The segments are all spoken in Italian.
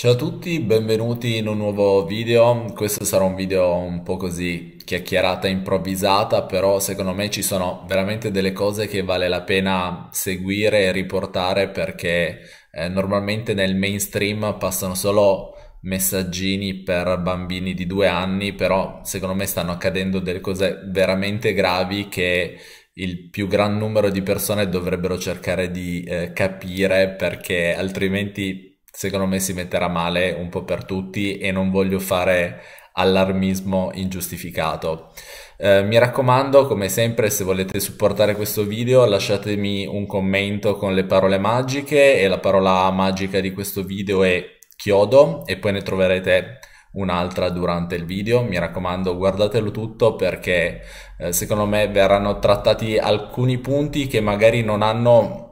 Ciao a tutti, benvenuti in un nuovo video. Questo sarà un video un po' così chiacchierata, improvvisata, però secondo me ci sono veramente delle cose che vale la pena seguire e riportare perché eh, normalmente nel mainstream passano solo messaggini per bambini di due anni, però secondo me stanno accadendo delle cose veramente gravi che il più gran numero di persone dovrebbero cercare di eh, capire perché altrimenti secondo me si metterà male un po' per tutti e non voglio fare allarmismo ingiustificato. Eh, mi raccomando, come sempre, se volete supportare questo video, lasciatemi un commento con le parole magiche e la parola magica di questo video è chiodo e poi ne troverete un'altra durante il video. Mi raccomando, guardatelo tutto perché eh, secondo me verranno trattati alcuni punti che magari non hanno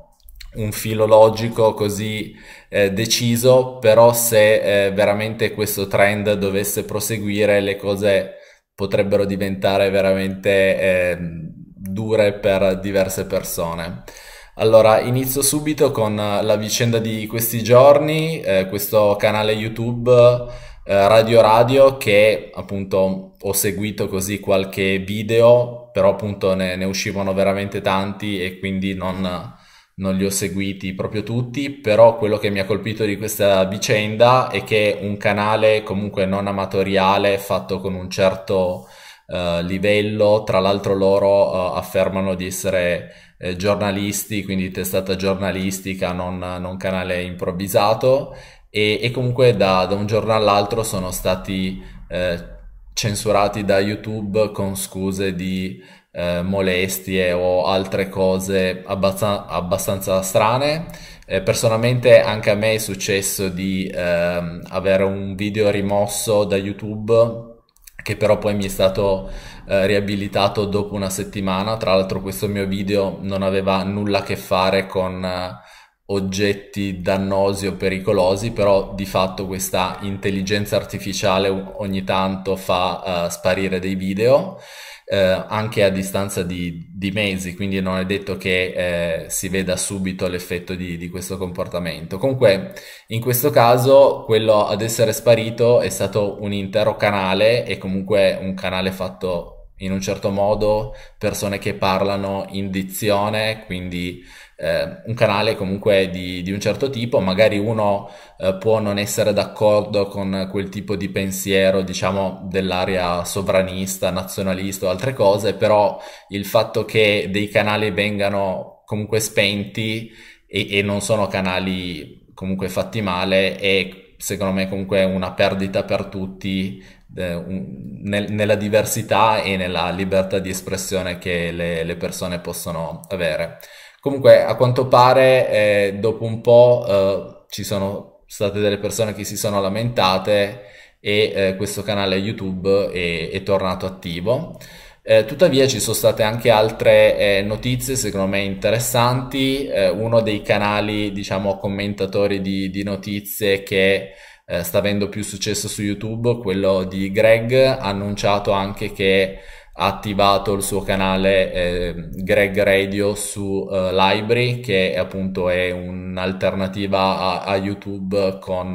un filo logico così eh, deciso, però se eh, veramente questo trend dovesse proseguire le cose potrebbero diventare veramente eh, dure per diverse persone. Allora, inizio subito con eh, la vicenda di questi giorni, eh, questo canale YouTube eh, Radio Radio che appunto ho seguito così qualche video, però appunto ne, ne uscivano veramente tanti e quindi non, non li ho seguiti proprio tutti, però quello che mi ha colpito di questa vicenda è che un canale comunque non amatoriale fatto con un certo eh, livello, tra l'altro loro eh, affermano di essere eh, giornalisti, quindi testata giornalistica, non, non canale improvvisato, e, e comunque da, da, un giorno all'altro sono stati eh, censurati da YouTube con scuse di eh, molestie o altre cose abbazza- abbastanza strane. Eh, personalmente anche a me è successo di ehm, avere un video rimosso da YouTube che però poi mi è stato eh, riabilitato dopo una settimana. Tra l'altro questo mio video non aveva nulla a che fare con eh, oggetti dannosi o pericolosi, però di fatto questa intelligenza artificiale ogni tanto fa eh, sparire dei video eh, anche a distanza di, di, mesi, quindi non è detto che eh, si veda subito l'effetto di, di, questo comportamento. Comunque, in questo caso, quello ad essere sparito è stato un intero canale e comunque un canale fatto in un certo modo persone che parlano in dizione, quindi eh, un canale comunque di, di, un certo tipo, magari uno eh, può non essere d'accordo con quel tipo di pensiero, diciamo, dell'area sovranista, nazionalista o altre cose, però il fatto che dei canali vengano comunque spenti e, e non sono canali comunque fatti male è secondo me comunque è una perdita per tutti eh, un, nel, nella diversità e nella libertà di espressione che le, le persone possono avere. Comunque a quanto pare eh, dopo un po' eh, ci sono state delle persone che si sono lamentate e eh, questo canale YouTube è, è tornato attivo. Eh, tuttavia ci sono state anche altre eh, notizie secondo me interessanti, eh, uno dei canali diciamo commentatori di, di notizie che eh, sta avendo più successo su YouTube, quello di Greg, ha annunciato anche che ha attivato il suo canale eh, Greg Radio su eh, Library che appunto è un'alternativa a, a YouTube con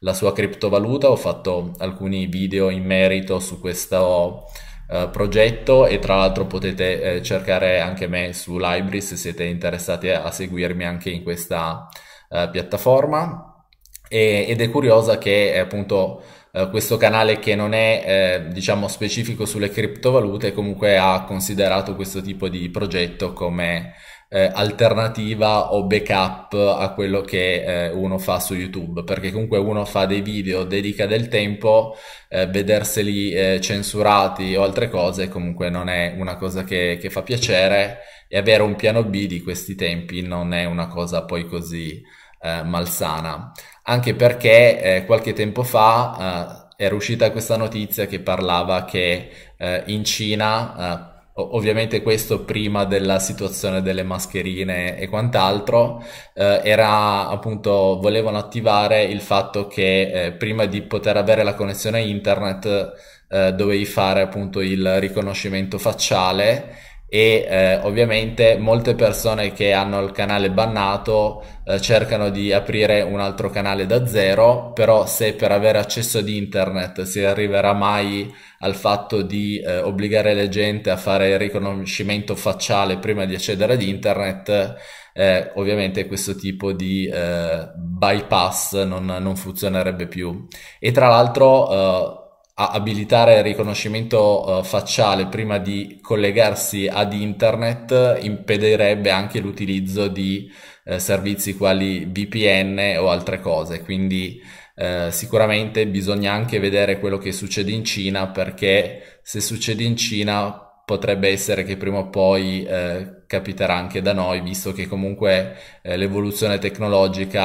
la sua criptovaluta, ho fatto alcuni video in merito su questo eh, progetto e tra l'altro potete eh, cercare anche me su Libris se siete interessati a seguirmi anche in questa eh, piattaforma e, ed è curiosa che eh, appunto eh, questo canale che non è eh, diciamo specifico sulle criptovalute comunque ha considerato questo tipo di progetto come eh, alternativa o backup a quello che eh, uno fa su YouTube, perché comunque uno fa dei video, dedica del tempo, eh, vederseli eh, censurati o altre cose comunque non è una cosa che, che, fa piacere e avere un piano B di questi tempi non è una cosa poi così eh, malsana, anche perché eh, qualche tempo fa era uscita questa notizia che parlava che in Cina Ovviamente questo prima della situazione delle mascherine e quant'altro, eh, era appunto, volevano attivare il fatto che eh, prima di poter avere la connessione internet eh, dovevi fare appunto il riconoscimento facciale e eh, ovviamente molte persone che hanno il canale bannato eh, cercano di aprire un altro canale da zero, però se per avere accesso ad internet si arriverà mai al fatto di eh, obbligare le gente a fare il riconoscimento facciale prima di accedere ad internet, eh, ovviamente questo tipo di eh, bypass non, non, funzionerebbe più. E tra l'altro eh, abilitare il riconoscimento eh, facciale prima di collegarsi ad internet impedirebbe anche l'utilizzo di eh, servizi quali VPN o altre cose, quindi eh, sicuramente bisogna anche vedere quello che succede in Cina perché se succede in Cina potrebbe essere che prima o poi eh, capiterà anche da noi, visto che comunque eh, l'evoluzione tecnologica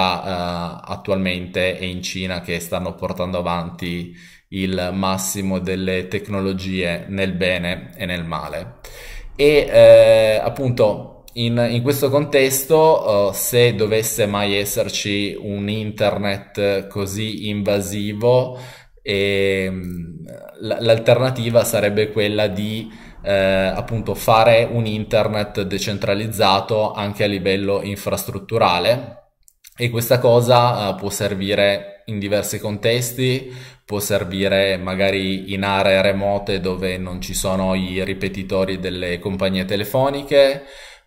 eh, attualmente è in Cina che stanno portando avanti il massimo delle tecnologie nel bene e nel male. E eh, appunto in, in, questo contesto, eh, se dovesse mai esserci un internet così invasivo, eh, l'alternativa sarebbe quella di eh, appunto fare un internet decentralizzato anche a livello infrastrutturale e questa cosa eh, può servire in diversi contesti, può servire magari in aree remote dove non ci sono i ripetitori delle compagnie telefoniche,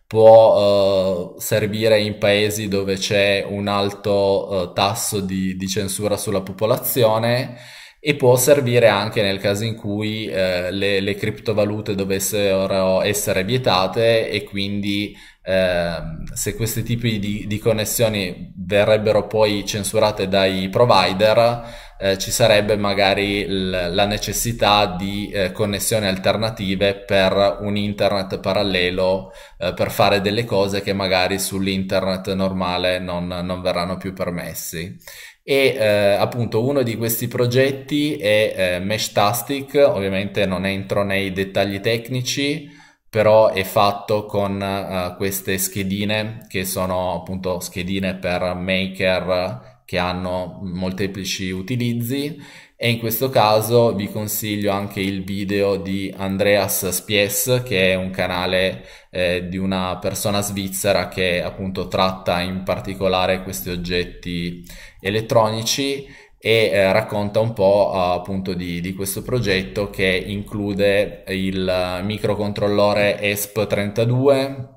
può eh, servire in paesi dove c'è un alto eh, tasso di, di censura sulla popolazione e può servire anche nel caso in cui eh, le, le, criptovalute dovessero essere vietate e quindi eh, se questi tipi di, di, connessioni verrebbero poi censurate dai provider eh, ci sarebbe magari l- la necessità di eh, connessioni alternative per un internet parallelo eh, per fare delle cose che magari sull'internet normale non, non verranno più permessi. E eh, appunto uno di questi progetti è eh, Meshtastic, ovviamente non entro nei dettagli tecnici, però è fatto con uh, queste schedine che sono appunto schedine per maker che hanno molteplici utilizzi e in questo caso vi consiglio anche il video di Andreas Spies che è un canale eh, di una persona svizzera che appunto tratta in particolare questi oggetti elettronici e eh, racconta un po' eh, appunto di, di, questo progetto che include il microcontrollore ESP32,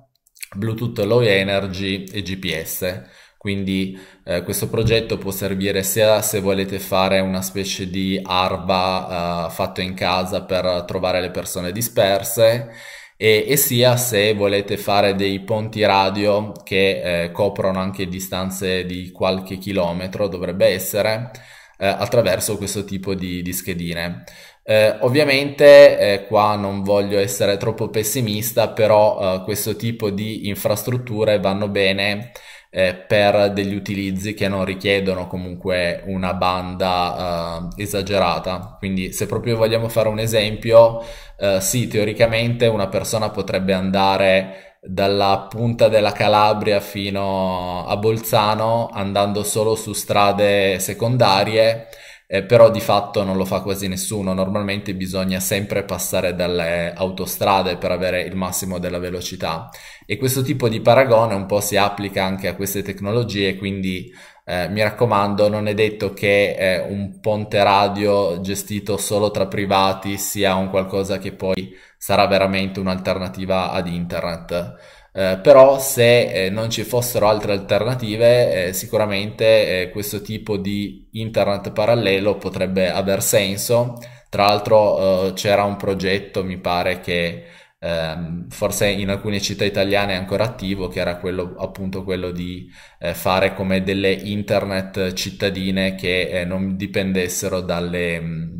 Bluetooth Low Energy e GPS. Quindi eh, questo progetto può servire sia se volete fare una specie di arba eh, fatto in casa per trovare le persone disperse e, e sia se volete fare dei ponti radio che eh, coprono anche distanze di qualche chilometro, dovrebbe essere, eh, attraverso questo tipo di, di schedine. Eh, ovviamente eh, qua non voglio essere troppo pessimista, però eh, questo tipo di infrastrutture vanno bene eh, per degli utilizzi che non richiedono comunque una banda eh, esagerata. Quindi se proprio vogliamo fare un esempio, eh, sì, teoricamente una persona potrebbe andare dalla punta della Calabria fino a Bolzano andando solo su strade secondarie eh, però di fatto non lo fa quasi nessuno, normalmente bisogna sempre passare dalle autostrade per avere il massimo della velocità e questo tipo di paragone un po' si applica anche a queste tecnologie, quindi eh, mi raccomando non è detto che eh, un ponte radio gestito solo tra privati sia un qualcosa che poi sarà veramente un'alternativa ad internet. Eh, però se eh, non ci fossero altre alternative eh, sicuramente eh, questo tipo di internet parallelo potrebbe aver senso tra l'altro eh, c'era un progetto mi pare che ehm, forse in alcune città italiane è ancora attivo che era quello appunto quello di fare come delle internet cittadine che non dipendessero dalle, mm,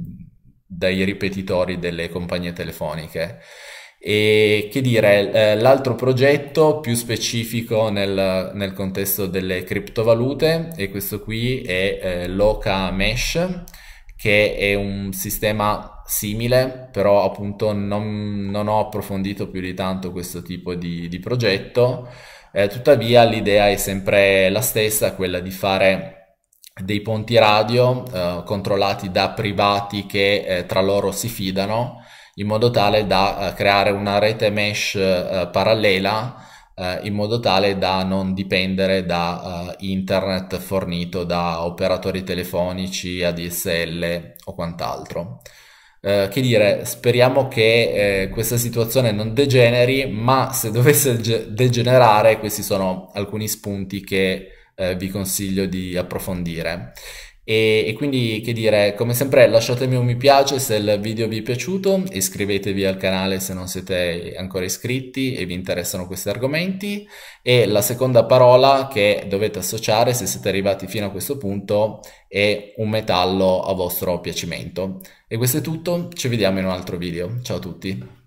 dai ripetitori delle compagnie telefoniche e che dire, eh, l'altro progetto più specifico nel, nel, contesto delle criptovalute, e questo qui è eh, Loca Mesh, che è un sistema simile, però appunto non, non ho approfondito più di tanto questo tipo di, di progetto. Eh, tuttavia l'idea è sempre la stessa, quella di fare dei ponti radio eh, controllati da privati che eh, tra loro si fidano in modo tale da eh, creare una rete mesh eh, parallela eh, in modo tale da non dipendere da internet fornito da operatori telefonici, ADSL o quant'altro. che dire, speriamo che questa situazione non degeneri, ma se dovesse degenerare, questi sono alcuni spunti che vi consiglio di approfondire. E, e, quindi che dire, come sempre lasciatemi un mi piace se il video vi è piaciuto, iscrivetevi al canale se non siete ancora iscritti e vi interessano questi argomenti e la seconda parola che dovete associare se siete arrivati fino a questo punto è un metallo a vostro piacimento. E questo è tutto, ci vediamo in un altro video, ciao a tutti!